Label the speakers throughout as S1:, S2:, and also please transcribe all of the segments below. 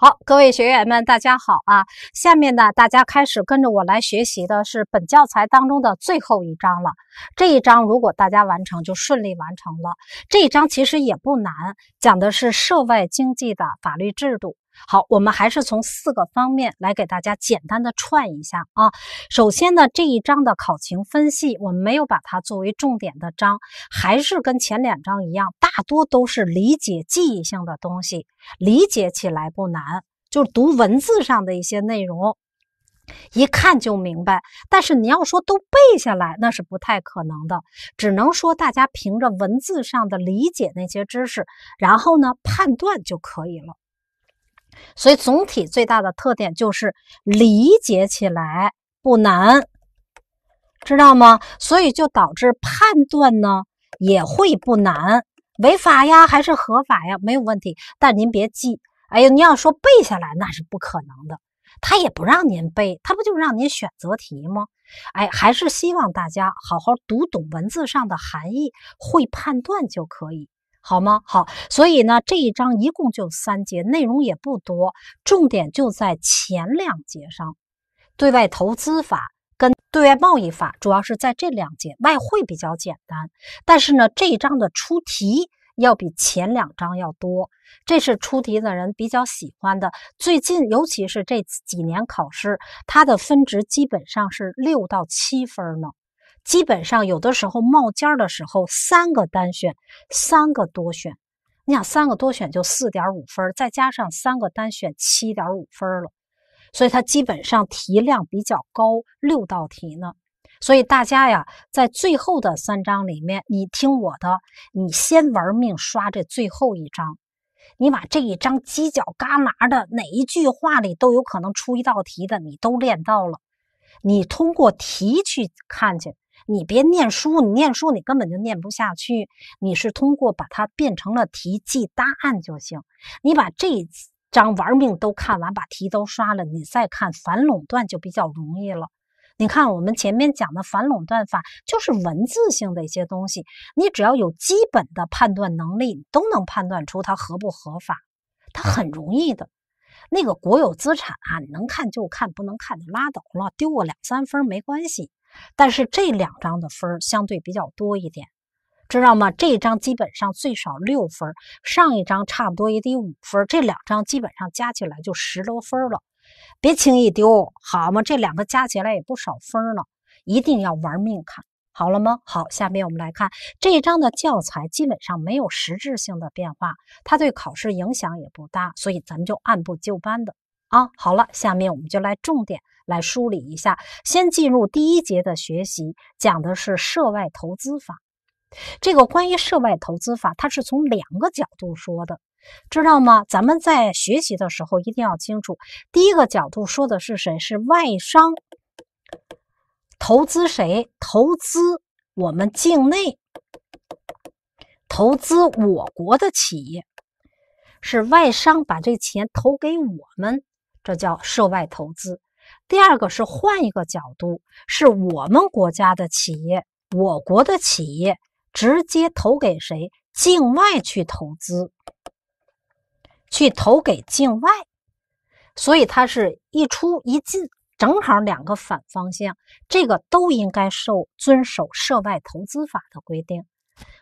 S1: 好，各位学员们，大家好啊！下面呢，大家开始跟着我来学习的是本教材当中的最后一章了。这一章如果大家完成，就顺利完成了。这一章其实也不难，讲的是涉外经济的法律制度。好，我们还是从四个方面来给大家简单的串一下啊。首先呢，这一章的考情分析，我们没有把它作为重点的章，还是跟前两章一样，大多都是理解记忆性的东西，理解起来不难，就是读文字上的一些内容，一看就明白。但是你要说都背下来，那是不太可能的，只能说大家凭着文字上的理解那些知识，然后呢判断就可以了。所以总体最大的特点就是理解起来不难，知道吗？所以就导致判断呢也会不难，违法呀还是合法呀没有问题。但您别记，哎呦，你要说背下来那是不可能的，他也不让您背，他不就让您选择题吗？哎，还是希望大家好好读懂文字上的含义，会判断就可以。好吗？好，所以呢，这一章一共就三节，内容也不多，重点就在前两节上，对外投资法跟对外贸易法主要是在这两节，外汇比较简单。但是呢，这一章的出题要比前两章要多，这是出题的人比较喜欢的。最近，尤其是这几年考试，它的分值基本上是六到七分呢。基本上有的时候冒尖儿的时候，三个单选，三个多选。你想，三个多选就四点五分儿，再加上三个单选七点五分儿了。所以它基本上题量比较高，六道题呢。所以大家呀，在最后的三章里面，你听我的，你先玩命刷这最后一章。你把这一章犄角旮旯的哪一句话里都有可能出一道题的，你都练到了。你通过题去看去。你别念书，你念书你根本就念不下去。你是通过把它变成了题，记答案就行。你把这张玩命都看完，把题都刷了，你再看反垄断就比较容易了。你看我们前面讲的反垄断法就是文字性的一些东西，你只要有基本的判断能力，你都能判断出它合不合法，它很容易的。那个国有资产啊，能看就看，不能看就拉倒了，丢个两三分没关系。但是这两章的分相对比较多一点，知道吗？这一章基本上最少六分，上一章差不多也得五分，这两章基本上加起来就十多分了，别轻易丢，好吗？这两个加起来也不少分呢，一定要玩命看，好了吗？好，下面我们来看这一章的教材，基本上没有实质性的变化，它对考试影响也不大，所以咱们就按部就班的啊。好了，下面我们就来重点。来梳理一下，先进入第一节的学习，讲的是涉外投资法。这个关于涉外投资法，它是从两个角度说的，知道吗？咱们在学习的时候一定要清楚，第一个角度说的是谁，是外商投资谁，投资我们境内，投资我国的企业，是外商把这钱投给我们，这叫涉外投资。第二个是换一个角度，是我们国家的企业，我国的企业直接投给谁？境外去投资，去投给境外，所以它是一出一进，正好两个反方向，这个都应该受遵守涉外投资法的规定。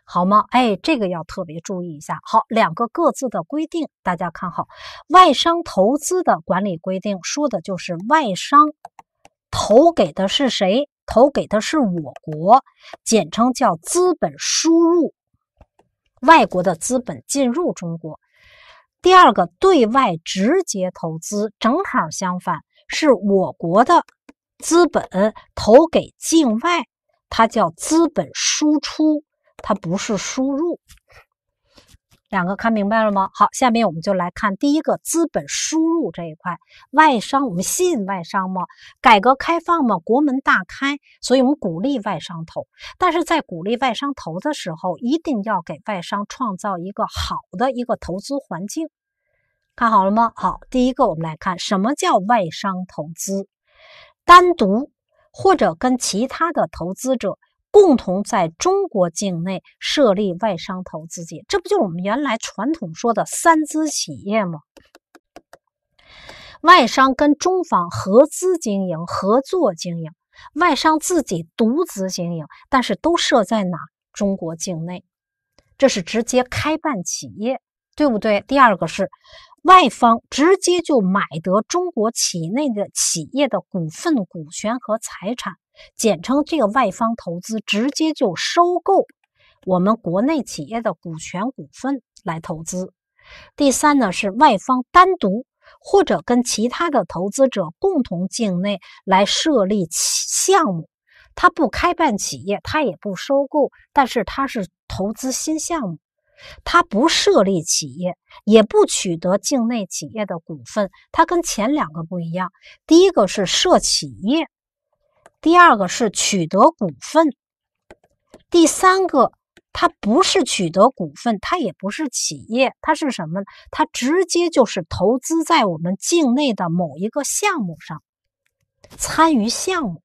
S1: 好吗？哎，这个要特别注意一下。好，两个各自的规定，大家看好。外商投资的管理规定说的就是外商投给的是谁？投给的是我国，简称叫资本输入，外国的资本进入中国。第二个，对外直接投资，正好相反，是我国的资本投给境外，它叫资本输出。它不是输入，两个看明白了吗？好，下面我们就来看第一个资本输入这一块，外商，我们吸引外商嘛，改革开放嘛，国门大开，所以我们鼓励外商投，但是在鼓励外商投的时候，一定要给外商创造一个好的一个投资环境，看好了吗？好，第一个我们来看什么叫外商投资，单独或者跟其他的投资者。共同在中国境内设立外商投资企业，这不就是我们原来传统说的三资企业吗？外商跟中方合资经营、合作经营，外商自己独资经营，但是都设在哪？中国境内，这是直接开办企业，对不对？第二个是外方直接就买得中国企业的企业的股份、股权和财产。简称这个外方投资直接就收购我们国内企业的股权股份来投资。第三呢是外方单独或者跟其他的投资者共同境内来设立项目，他不开办企业，他也不收购，但是他是投资新项目，他不设立企业，也不取得境内企业的股份，它跟前两个不一样。第一个是设企业。第二个是取得股份，第三个它不是取得股份，它也不是企业，它是什么？它直接就是投资在我们境内的某一个项目上，参与项目，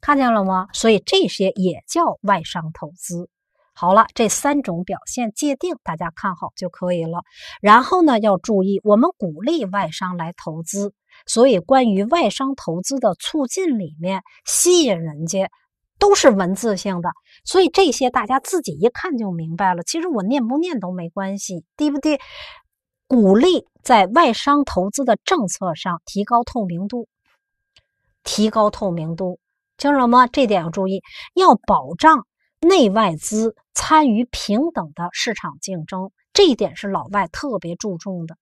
S1: 看见了吗？所以这些也叫外商投资。好了，这三种表现界定，大家看好就可以了。然后呢，要注意，我们鼓励外商来投资。所以，关于外商投资的促进里面，吸引人家都是文字性的，所以这些大家自己一看就明白了。其实我念不念都没关系，对不对？鼓励在外商投资的政策上提高透明度，提高透明度，听懂了吗？这点要注意，要保障内外资参与平等的市场竞争，这一点是老外特别注重的。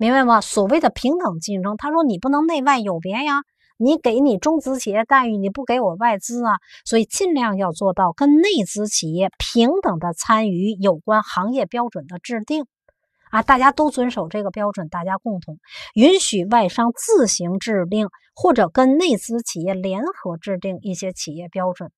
S1: 明白吗？所谓的平等竞争，他说你不能内外有别呀，你给你中资企业待遇，你不给我外资啊，所以尽量要做到跟内资企业平等的参与有关行业标准的制定，啊，大家都遵守这个标准，大家共同允许外商自行制定或者跟内资企业联合制定一些企业标准。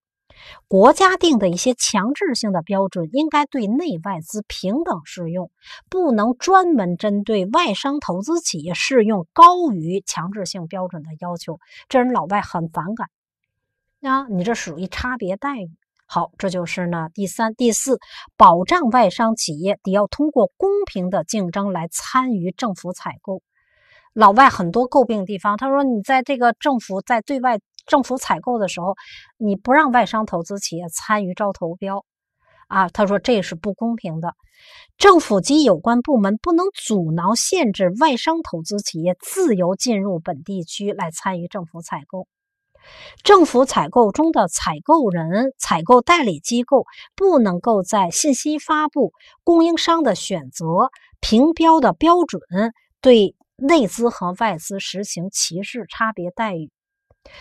S1: 国家定的一些强制性的标准，应该对内外资平等适用，不能专门针对外商投资企业适用高于强制性标准的要求，这人老外很反感。啊，你这属于差别待遇。好，这就是呢第三、第四，保障外商企业得要通过公平的竞争来参与政府采购。老外很多诟病地方，他说你在这个政府在对外。政府采购的时候，你不让外商投资企业参与招投标，啊，他说这是不公平的。政府及有关部门不能阻挠、限制外商投资企业自由进入本地区来参与政府采购。政府采购中的采购人、采购代理机构不能够在信息发布、供应商的选择、评标的标准对内资和外资实行歧视、差别待遇。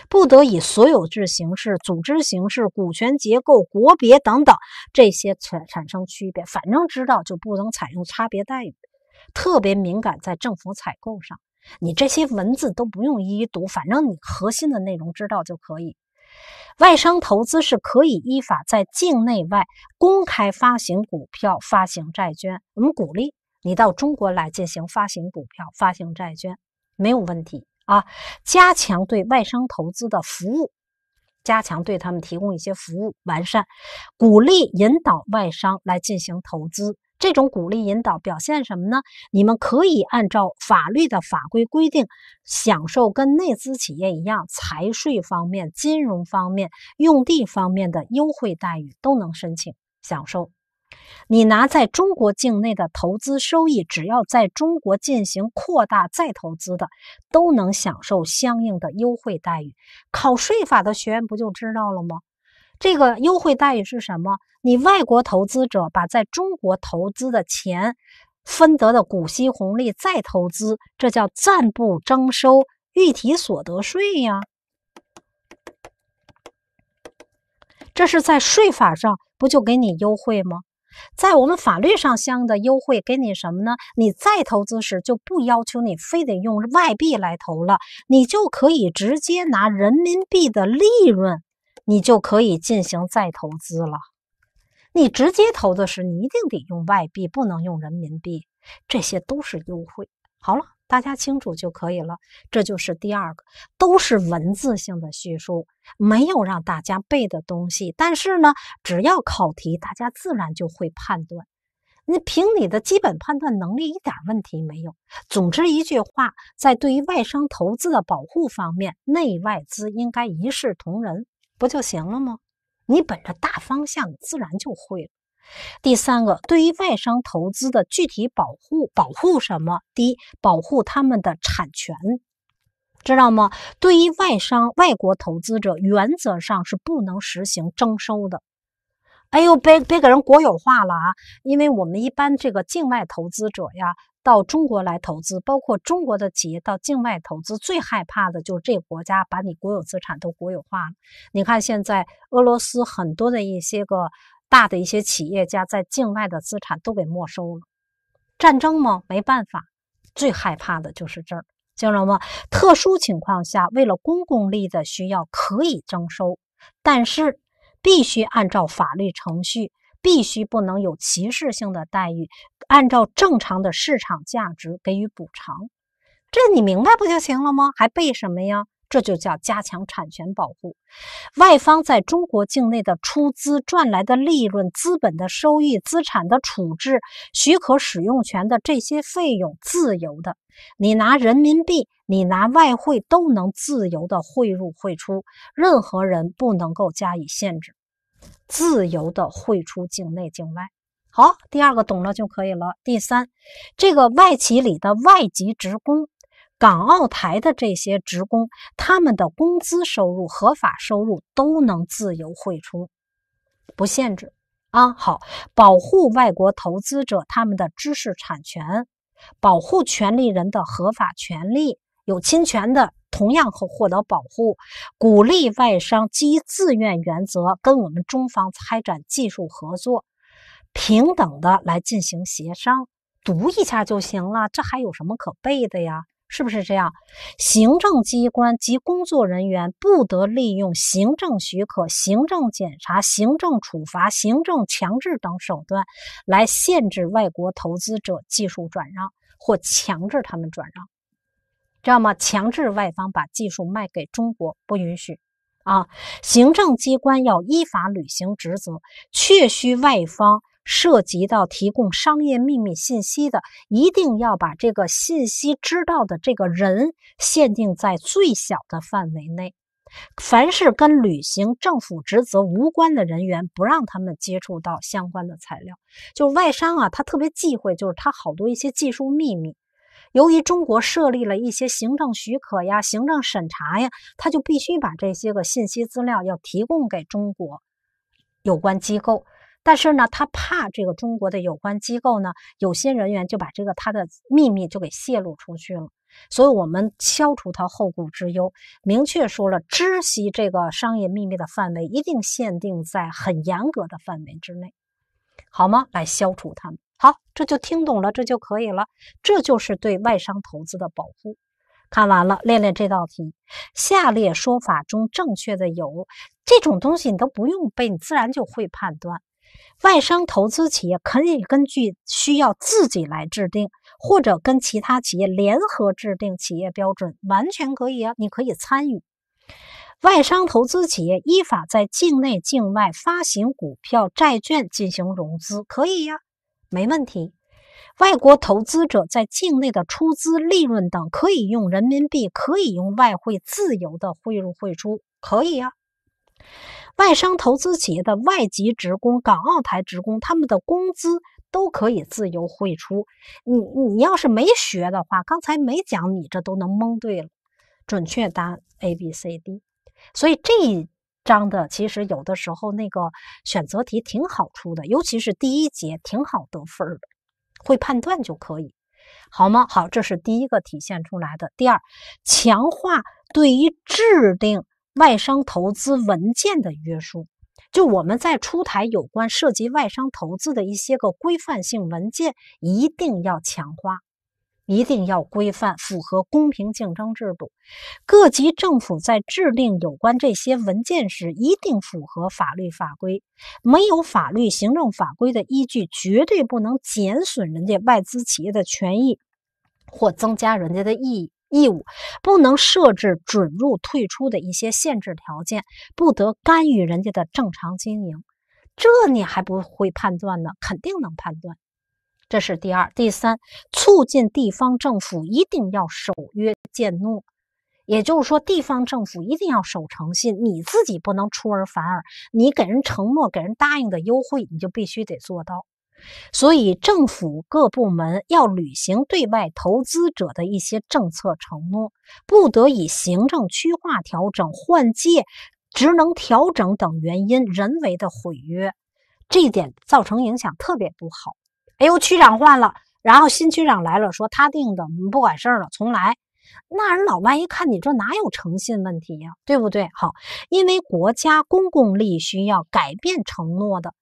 S1: 不得以所有制形式、组织形式、股权结构、国别等等这些产产生区别，反正知道就不能采用差别待遇。特别敏感在政府采购上，你这些文字都不用一一读，反正你核心的内容知道就可以。外商投资是可以依法在境内外公开发行股票、发行债券，我们鼓励你到中国来进行发行股票、发行债券，没有问题。啊，加强对外商投资的服务，加强对他们提供一些服务，完善，鼓励引导外商来进行投资。这种鼓励引导表现什么呢？你们可以按照法律的法规规定，享受跟内资企业一样，财税方面、金融方面、用地方面的优惠待遇，都能申请享受。你拿在中国境内的投资收益，只要在中国进行扩大再投资的，都能享受相应的优惠待遇。考税法的学员不就知道了吗？这个优惠待遇是什么？你外国投资者把在中国投资的钱分得的股息红利再投资，这叫暂不征收预提所得税呀。这是在税法上不就给你优惠吗？在我们法律上相应的优惠给你什么呢？你再投资时就不要求你非得用外币来投了，你就可以直接拿人民币的利润，你就可以进行再投资了。你直接投的时，你一定得用外币，不能用人民币。这些都是优惠。好了。大家清楚就可以了，这就是第二个，都是文字性的叙述，没有让大家背的东西。但是呢，只要考题，大家自然就会判断。你凭你的基本判断能力，一点问题没有。总之一句话，在对于外商投资的保护方面，内外资应该一视同仁，不就行了吗？你本着大方向，自然就会。第三个，对于外商投资的具体保护，保护什么？第一，保护他们的产权，知道吗？对于外商、外国投资者，原则上是不能实行征收的。哎呦，别别给人国有化了啊！因为我们一般这个境外投资者呀，到中国来投资，包括中国的企业到境外投资，最害怕的就是这个国家把你国有资产都国有化了。你看现在俄罗斯很多的一些个。大的一些企业家在境外的资产都给没收了，战争吗？没办法，最害怕的就是这儿，清楚吗？特殊情况下，为了公共利益的需要可以征收，但是必须按照法律程序，必须不能有歧视性的待遇，按照正常的市场价值给予补偿，这你明白不就行了吗？还背什么呀？这就叫加强产权保护。外方在中国境内的出资赚来的利润、资本的收益、资产的处置、许可使用权的这些费用，自由的，你拿人民币，你拿外汇都能自由的汇入汇出，任何人不能够加以限制，自由的汇出境内境外。好，第二个懂了就可以了。第三，这个外企里的外籍职工。港澳台的这些职工，他们的工资收入、合法收入都能自由汇出，不限制啊。好，保护外国投资者他们的知识产权，保护权利人的合法权利，有侵权的同样获获得保护，鼓励外商基于自愿原则跟我们中方开展技术合作，平等的来进行协商。读一下就行了，这还有什么可背的呀？是不是这样？行政机关及工作人员不得利用行政许可、行政检查、行政处罚、行政强制等手段来限制外国投资者技术转让或强制他们转让，知道吗？强制外方把技术卖给中国不允许啊！行政机关要依法履行职责，确需外方。涉及到提供商业秘密信息的，一定要把这个信息知道的这个人限定在最小的范围内。凡是跟履行政府职责无关的人员，不让他们接触到相关的材料。就外商啊，他特别忌讳，就是他好多一些技术秘密，由于中国设立了一些行政许可呀、行政审查呀，他就必须把这些个信息资料要提供给中国有关机构。但是呢，他怕这个中国的有关机构呢，有些人员就把这个他的秘密就给泄露出去了，所以我们消除他后顾之忧，明确说了，知悉这个商业秘密的范围一定限定在很严格的范围之内，好吗？来消除他们，好，这就听懂了，这就可以了，这就是对外商投资的保护。看完了，练练这道题。下列说法中正确的有，这种东西你都不用背，你自然就会判断。外商投资企业可以根据需要自己来制定，或者跟其他企业联合制定企业标准，完全可以啊！你可以参与。外商投资企业依法在境内、境外发行股票、债券进行融资，可以呀，没问题。外国投资者在境内的出资、利润等，可以用人民币，可以用外汇，自由的汇入汇出，可以呀。外商投资企业的外籍职工、港澳台职工，他们的工资都可以自由汇出。你你要是没学的话，刚才没讲，你这都能蒙对了。准确答案 A、B、C、D。所以这一章的其实有的时候那个选择题挺好出的，尤其是第一节挺好得分的，会判断就可以，好吗？好，这是第一个体现出来的。第二，强化对于制定。外商投资文件的约束，就我们在出台有关涉及外商投资的一些个规范性文件，一定要强化，一定要规范，符合公平竞争制度。各级政府在制定有关这些文件时，一定符合法律法规，没有法律、行政法规的依据，绝对不能减损人家外资企业的权益，或增加人家的义义务不能设置准入退出的一些限制条件，不得干预人家的正常经营。这你还不会判断呢？肯定能判断。这是第二、第三，促进地方政府一定要守约践诺，也就是说，地方政府一定要守诚信，你自己不能出尔反尔，你给人承诺、给人答应的优惠，你就必须得做到。所以，政府各部门要履行对外投资者的一些政策承诺，不得以行政区划调整、换届、职能调整等原因人为的毁约，这一点造成影响特别不好。哎呦，区长换了，然后新区长来了，说他定的，我们不管事儿了，重来。那人老外一看，你这哪有诚信问题呀，对不对？好，因为国家公共利益需要改变承诺的。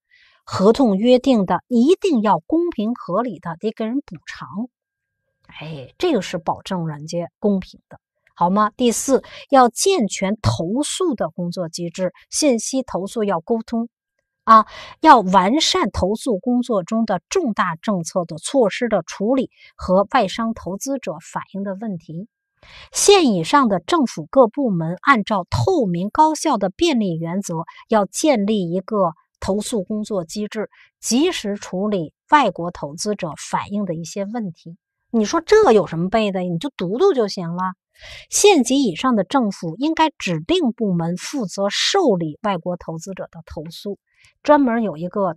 S1: 合同约定的一定要公平合理的得给人补偿，哎，这个是保证人家公平的，好吗？第四，要健全投诉的工作机制，信息投诉要沟通啊，要完善投诉工作中的重大政策的措施的处理和外商投资者反映的问题。县以上的政府各部门按照透明、高效、的便利原则，要建立一个。投诉工作机制，及时处理外国投资者反映的一些问题。你说这有什么背的你就读读就行了。县级以上的政府应该指定部门负责受理外国投资者的投诉，专门有一个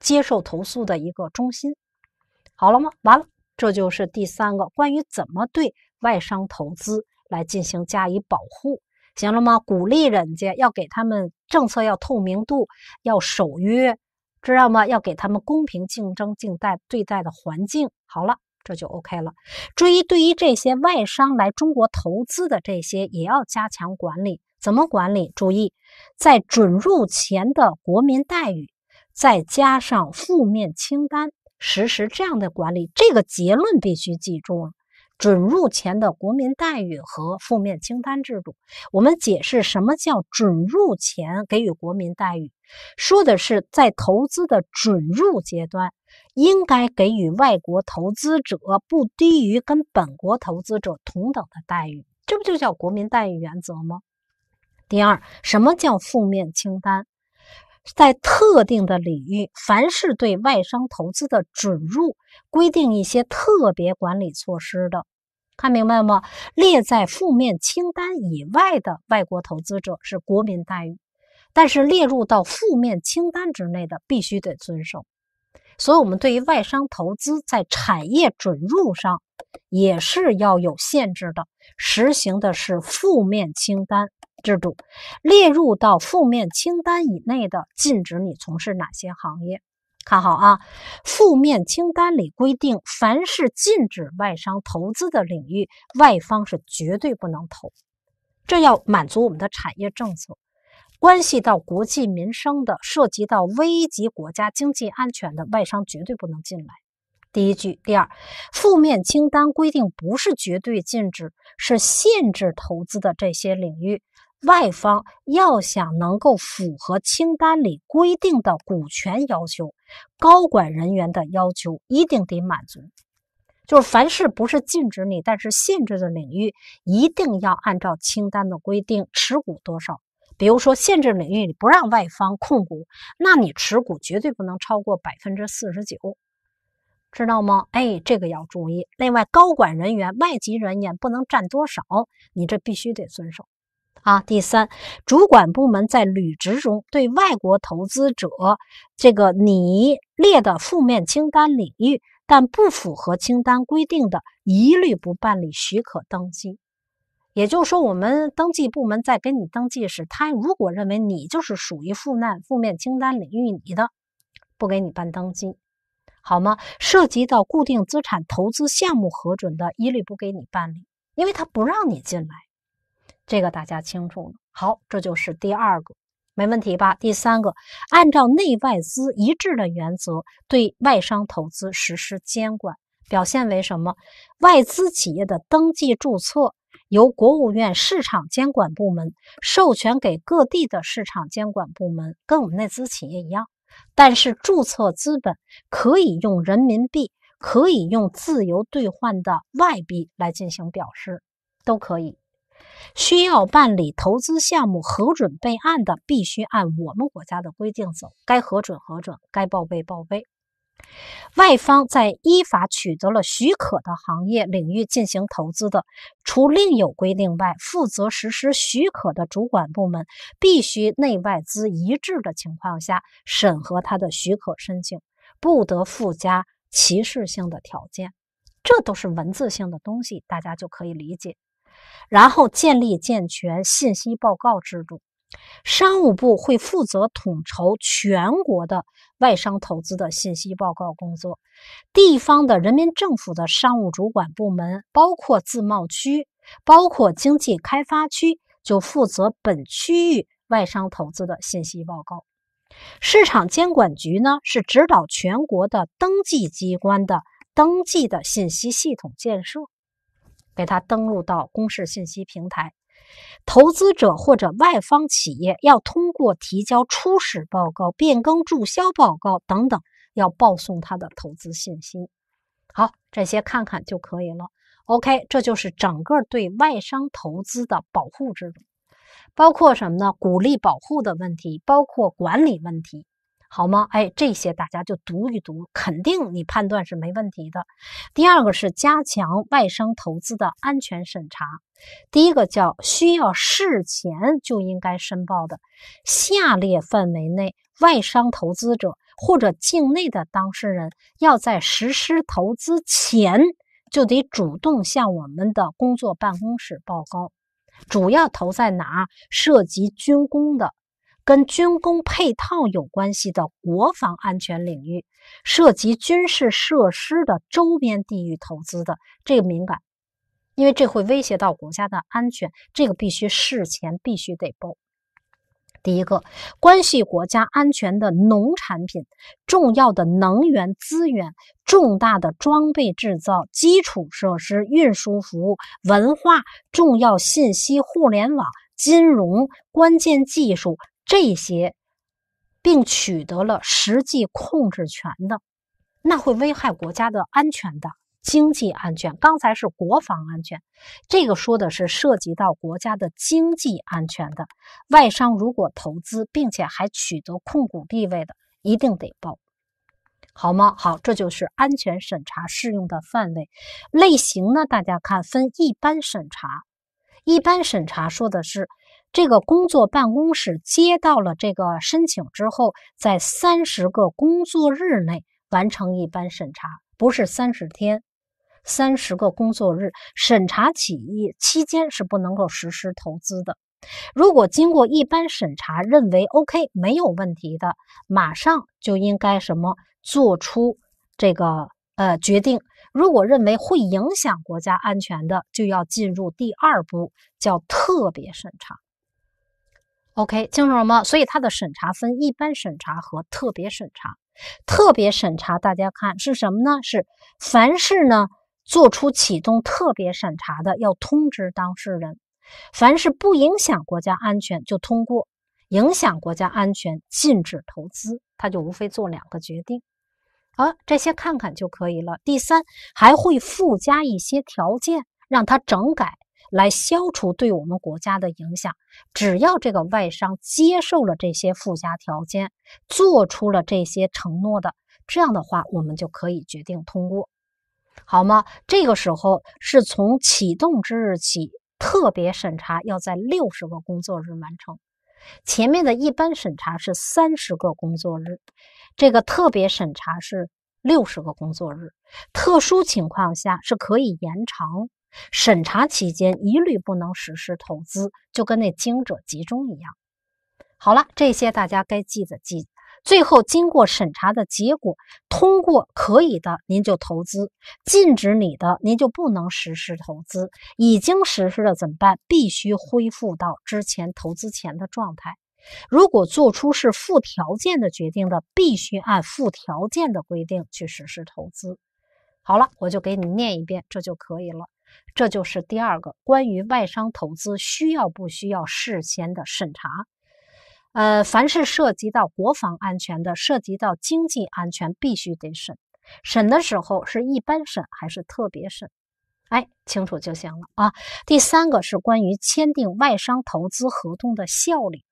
S1: 接受投诉的一个中心。好了吗？完了，这就是第三个关于怎么对外商投资来进行加以保护。行了吗？鼓励人家，要给他们政策要透明度，要守约，知道吗？要给他们公平竞争、竞待对待的环境。好了，这就 OK 了。注意，对于这些外商来中国投资的这些，也要加强管理。怎么管理？注意，在准入前的国民待遇，再加上负面清单，实施这样的管理。这个结论必须记住。准入前的国民待遇和负面清单制度，我们解释什么叫准入前给予国民待遇，说的是在投资的准入阶段，应该给予外国投资者不低于跟本国投资者同等的待遇，这不就叫国民待遇原则吗？第二，什么叫负面清单？在特定的领域，凡是对外商投资的准入规定一些特别管理措施的，看明白吗？列在负面清单以外的外国投资者是国民待遇，但是列入到负面清单之内的必须得遵守。所以，我们对于外商投资在产业准入上也是要有限制的，实行的是负面清单。制度列入到负面清单以内的，禁止你从事哪些行业？看好啊！负面清单里规定，凡是禁止外商投资的领域，外方是绝对不能投。这要满足我们的产业政策，关系到国计民生的，涉及到危及国家经济安全的，外商绝对不能进来。第一句，第二，负面清单规定不是绝对禁止，是限制投资的这些领域。外方要想能够符合清单里规定的股权要求，高管人员的要求一定得满足。就是凡是不是禁止你，但是限制的领域，一定要按照清单的规定持股多少。比如说限制领域里不让外方控股，那你持股绝对不能超过百分之四十九，知道吗？哎，这个要注意。另外，高管人员、外籍人员不能占多少，你这必须得遵守。啊，第三，主管部门在履职中对外国投资者这个你列的负面清单领域，但不符合清单规定的一律不办理许可登记。也就是说，我们登记部门在给你登记时，他如果认为你就是属于负难负面清单领域，你的不给你办登记，好吗？涉及到固定资产投资项目核准的，一律不给你办理，因为他不让你进来。这个大家清楚了。好，这就是第二个，没问题吧？第三个，按照内外资一致的原则，对外商投资实施监管，表现为什么？外资企业的登记注册由国务院市场监管部门授权给各地的市场监管部门，跟我们内资企业一样，但是注册资本可以用人民币，可以用自由兑换的外币来进行表示，都可以。需要办理投资项目核准备案的，必须按我们国家的规定走，该核准核准，该报备报备。外方在依法取得了许可的行业领域进行投资的，除另有规定外，负责实施许可的主管部门必须内外资一致的情况下审核他的许可申请，不得附加歧视性的条件。这都是文字性的东西，大家就可以理解。然后建立健全信息报告制度，商务部会负责统筹全国的外商投资的信息报告工作，地方的人民政府的商务主管部门，包括自贸区、包括经济开发区，就负责本区域外商投资的信息报告。市场监管局呢，是指导全国的登记机关的登记的信息系统建设。给他登录到公示信息平台，投资者或者外方企业要通过提交初始报告、变更注销报告等等，要报送他的投资信息。好，这些看看就可以了。OK，这就是整个对外商投资的保护制度，包括什么呢？鼓励保护的问题，包括管理问题。好吗？哎，这些大家就读一读，肯定你判断是没问题的。第二个是加强外商投资的安全审查。第一个叫需要事前就应该申报的，下列范围内外商投资者或者境内的当事人，要在实施投资前就得主动向我们的工作办公室报告，主要投在哪？涉及军工的。跟军工配套有关系的国防安全领域，涉及军事设施的周边地域投资的这个敏感，因为这会威胁到国家的安全，这个必须事前必须得报。第一个，关系国家安全的农产品、重要的能源资源、重大的装备制造、基础设施、运输服务、文化、重要信息、互联网、金融、关键技术。这些，并取得了实际控制权的，那会危害国家的安全的经济安全。刚才是国防安全，这个说的是涉及到国家的经济安全的。外商如果投资，并且还取得控股地位的，一定得报，好吗？好，这就是安全审查适用的范围类型呢。大家看，分一般审查，一般审查说的是。这个工作办公室接到了这个申请之后，在三十个工作日内完成一般审查，不是三十天，三十个工作日。审查起义期间是不能够实施投资的。如果经过一般审查认为 OK，没有问题的，马上就应该什么做出这个呃决定。如果认为会影响国家安全的，就要进入第二步，叫特别审查。OK，清楚了吗？所以它的审查分一般审查和特别审查。特别审查，大家看是什么呢？是凡是呢做出启动特别审查的，要通知当事人；凡是不影响国家安全就通过，影响国家安全禁止投资，它就无非做两个决定。好，这些看看就可以了。第三，还会附加一些条件，让他整改。来消除对我们国家的影响。只要这个外商接受了这些附加条件，做出了这些承诺的，这样的话，我们就可以决定通过，好吗？这个时候是从启动之日起，特别审查要在六十个工作日完成，前面的一般审查是三十个工作日，这个特别审查是六十个工作日，特殊情况下是可以延长。审查期间一律不能实施投资，就跟那经者集中一样。好了，这些大家该记的记。最后经过审查的结果，通过可以的，您就投资；禁止你的，您就不能实施投资。已经实施了怎么办？必须恢复到之前投资前的状态。如果做出是附条件的决定的，必须按附条件的规定去实施投资。好了，我就给你念一遍，这就可以了。这就是第二个关于外商投资需要不需要事先的审查，呃，凡是涉及到国防安全的、涉及到经济安全，必须得审。审的时候是一般审还是特别审？哎，清楚就行了啊。第三个是关于签订外商投资合同的效力，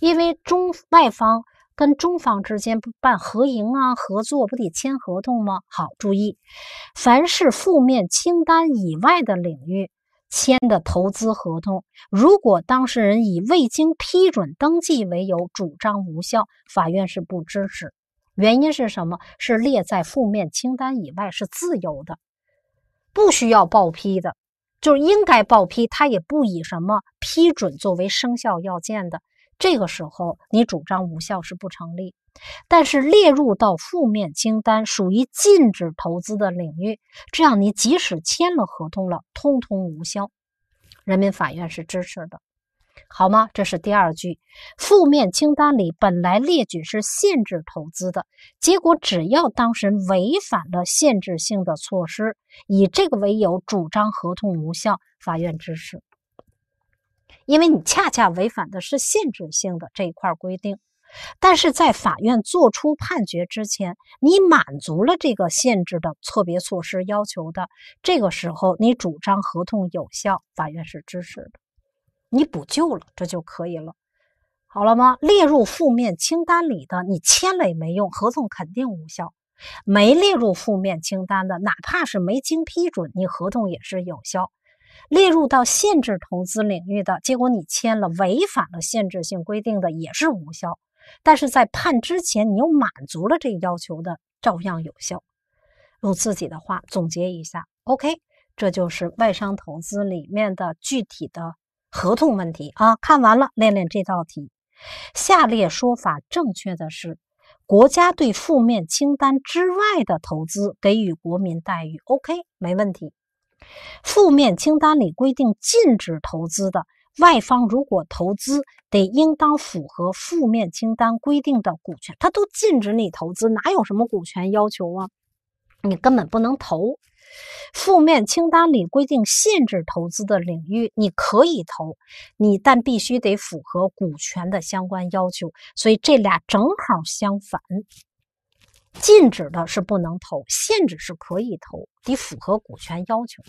S1: 因为中外方。跟中方之间不办合营啊，合作不得签合同吗？好，注意，凡是负面清单以外的领域签的投资合同，如果当事人以未经批准登记为由主张无效，法院是不支持。原因是什么？是列在负面清单以外，是自由的，不需要报批的，就是应该报批，他也不以什么批准作为生效要件的。这个时候，你主张无效是不成立。但是列入到负面清单，属于禁止投资的领域，这样你即使签了合同了，通通无效。人民法院是支持的，好吗？这是第二句。负面清单里本来列举是限制投资的，结果只要当事人违反了限制性的措施，以这个为由主张合同无效，法院支持。因为你恰恰违反的是限制性的这一块规定，但是在法院作出判决之前，你满足了这个限制的错别措施要求的，这个时候你主张合同有效，法院是支持的。你补救了，这就可以了。好了吗？列入负面清单里的，你签了也没用，合同肯定无效。没列入负面清单的，哪怕是没经批准，你合同也是有效。列入到限制投资领域的，结果你签了，违反了限制性规定的也是无效。但是在判之前，你又满足了这要求的，照样有效。用自己的话总结一下，OK，这就是外商投资里面的具体的合同问题啊。看完了，练练这道题。下列说法正确的是，国家对负面清单之外的投资给予国民待遇。OK，没问题。负面清单里规定禁止投资的外方，如果投资得应当符合负面清单规定的股权，他都禁止你投资，哪有什么股权要求啊？你根本不能投。负面清单里规定限制投资的领域，你可以投，你但必须得符合股权的相关要求，所以这俩正好相反。禁止的是不能投，限制是可以投得符合股权要求。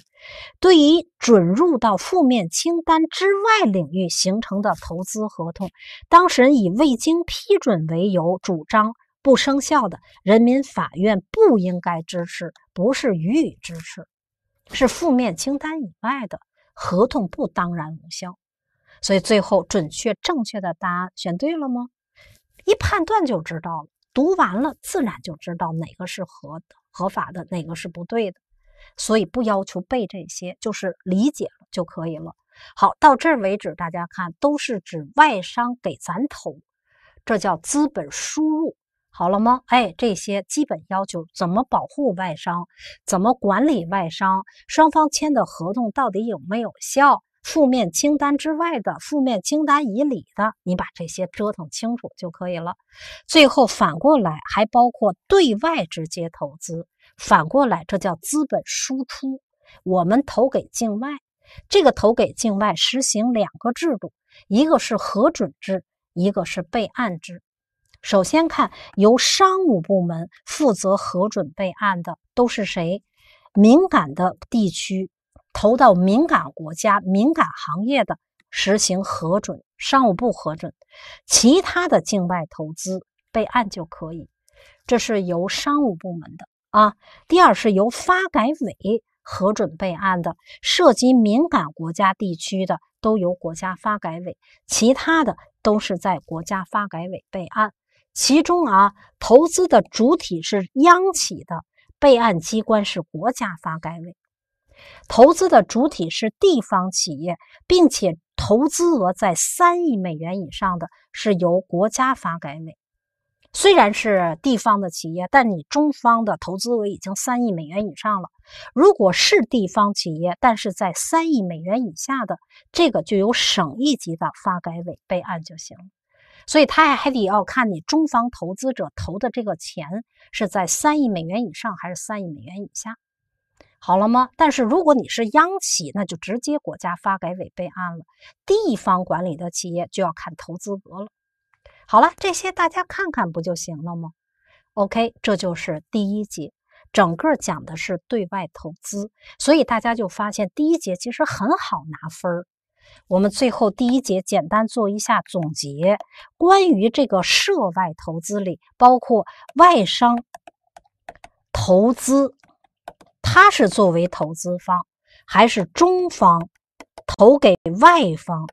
S1: 对于准入到负面清单之外领域形成的投资合同，当事人以未经批准为由主张不生效的，人民法院不应该支持，不是予以支持。是负面清单以外的合同不当然无效。所以最后准确正确的答案选对了吗？一判断就知道了。读完了，自然就知道哪个是合合法的，哪个是不对的，所以不要求背这些，就是理解了就可以了。好，到这儿为止，大家看都是指外商给咱投，这叫资本输入，好了吗？哎，这些基本要求，怎么保护外商，怎么管理外商，双方签的合同到底有没有效？负面清单之外的，负面清单以里的，你把这些折腾清楚就可以了。最后反过来还包括对外直接投资，反过来这叫资本输出。我们投给境外，这个投给境外实行两个制度，一个是核准制，一个是备案制。首先看由商务部门负责核准备案的都是谁，敏感的地区。投到敏感国家、敏感行业的，实行核准；商务部核准，其他的境外投资备案就可以。这是由商务部门的啊。第二是由发改委核准备案的，涉及敏感国家地区的都由国家发改委，其他的都是在国家发改委备案。其中啊，投资的主体是央企的，备案机关是国家发改委。投资的主体是地方企业，并且投资额在三亿美元以上的是由国家发改委。虽然是地方的企业，但你中方的投资额已经三亿美元以上了。如果是地方企业，但是在三亿美元以下的，这个就由省一级的发改委备案就行了。所以他还得要看你中方投资者投的这个钱是在三亿美元以上还是三亿美元以下。好了吗？但是如果你是央企，那就直接国家发改委备案了；地方管理的企业就要看投资额了。好了，这些大家看看不就行了吗？OK，这就是第一节，整个讲的是对外投资，所以大家就发现第一节其实很好拿分儿。我们最后第一节简单做一下总结，关于这个涉外投资里，包括外商投资。他是作为投资方，还是中方投给外方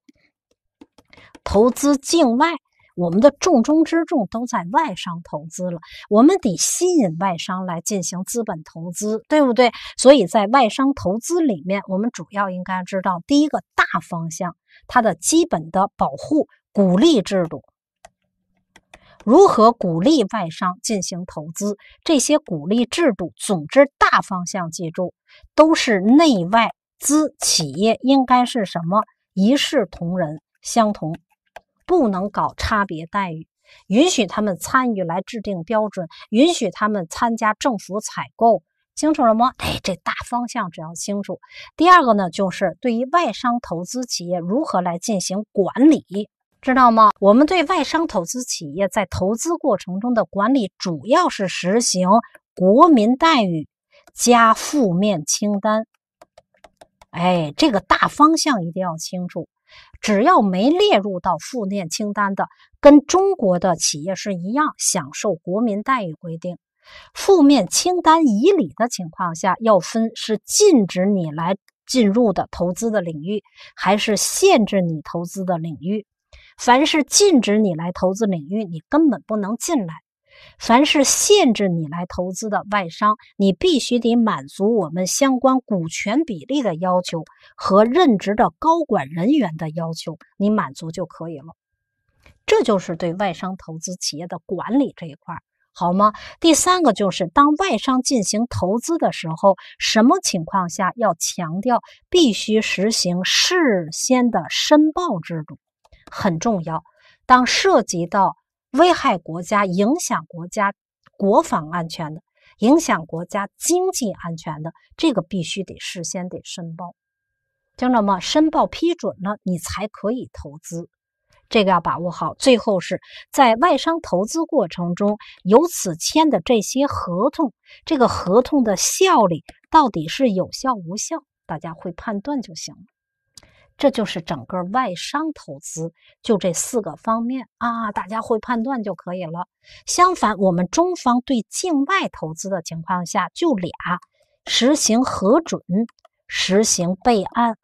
S1: 投资境外？我们的重中之重都在外商投资了，我们得吸引外商来进行资本投资，对不对？所以在外商投资里面，我们主要应该知道第一个大方向，它的基本的保护鼓励制度。如何鼓励外商进行投资？这些鼓励制度，总之大方向记住，都是内外资企业应该是什么一视同仁，相同，不能搞差别待遇，允许他们参与来制定标准，允许他们参加政府采购，清楚了吗？哎，这大方向只要清楚。第二个呢，就是对于外商投资企业如何来进行管理。知道吗？我们对外商投资企业在投资过程中的管理，主要是实行国民待遇加负面清单。哎，这个大方向一定要清楚。只要没列入到负面清单的，跟中国的企业是一样享受国民待遇规定。负面清单以里的情况下，要分是禁止你来进入的投资的领域，还是限制你投资的领域。凡是禁止你来投资领域，你根本不能进来；凡是限制你来投资的外商，你必须得满足我们相关股权比例的要求和任职的高管人员的要求，你满足就可以了。这就是对外商投资企业的管理这一块，好吗？第三个就是，当外商进行投资的时候，什么情况下要强调必须实行事先的申报制度？很重要，当涉及到危害国家、影响国家国防安全的，影响国家经济安全的，这个必须得事先得申报，听着吗？申报批准了，你才可以投资，这个要把握好。最后是在外商投资过程中，由此签的这些合同，这个合同的效力到底是有效无效，大家会判断就行了。这就是整个外商投资，就这四个方面啊，大家会判断就可以了。相反，我们中方对境外投资的情况下，就俩，实行核准，实行备案。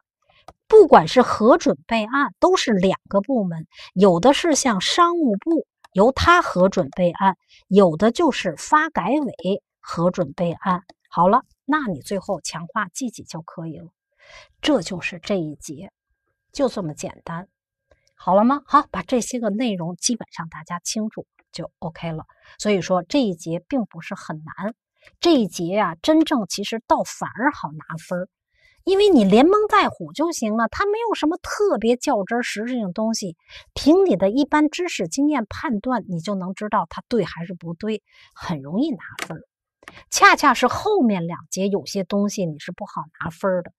S1: 不管是核准备案，都是两个部门，有的是像商务部由他核准备案，有的就是发改委核准备案。好了，那你最后强化自己就可以了。这就是这一节。就这么简单，好了吗？好，把这些个内容基本上大家清楚就 OK 了。所以说这一节并不是很难，这一节呀，真正其实倒反而好拿分儿，因为你连蒙带唬就行了，它没有什么特别较真实性的东西，凭你的一般知识经验判断，你就能知道它对还是不对，很容易拿分儿。恰恰是后面两节有些东西你是不好拿分儿的，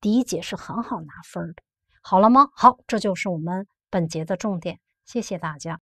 S1: 第一节是很好拿分儿的。好了吗？好，这就是我们本节的重点。谢谢大家。